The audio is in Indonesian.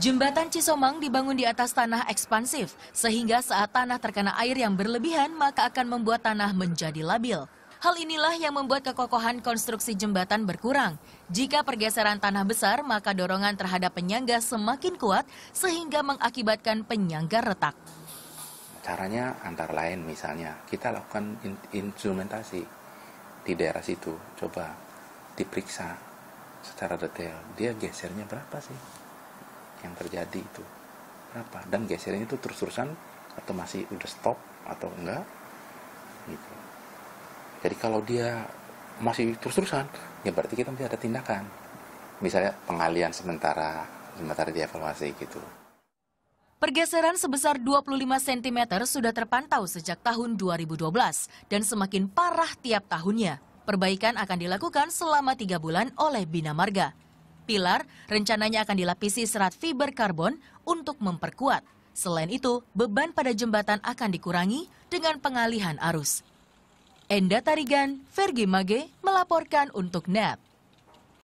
Jembatan Cisomang dibangun di atas tanah ekspansif, sehingga saat tanah terkena air yang berlebihan, maka akan membuat tanah menjadi labil. Hal inilah yang membuat kekokohan konstruksi jembatan berkurang. Jika pergeseran tanah besar, maka dorongan terhadap penyangga semakin kuat, sehingga mengakibatkan penyangga retak. Caranya antara lain misalnya, kita lakukan instrumentasi di daerah situ. Coba diperiksa secara detail, dia gesernya berapa sih? yang terjadi itu berapa dan gesernya itu terus-terusan atau masih udah stop atau enggak gitu jadi kalau dia masih terus-terusan ya berarti kita mesti ada tindakan misalnya pengalian sementara sementara dievaluasi gitu Pergeseran sebesar 25 cm sudah terpantau sejak tahun 2012 dan semakin parah tiap tahunnya. Perbaikan akan dilakukan selama tiga bulan oleh Bina Marga. Pilar rencananya akan dilapisi serat fiber karbon untuk memperkuat. Selain itu, beban pada jembatan akan dikurangi dengan pengalihan arus. Enda Tarigan, Fergie Mage melaporkan untuk NET.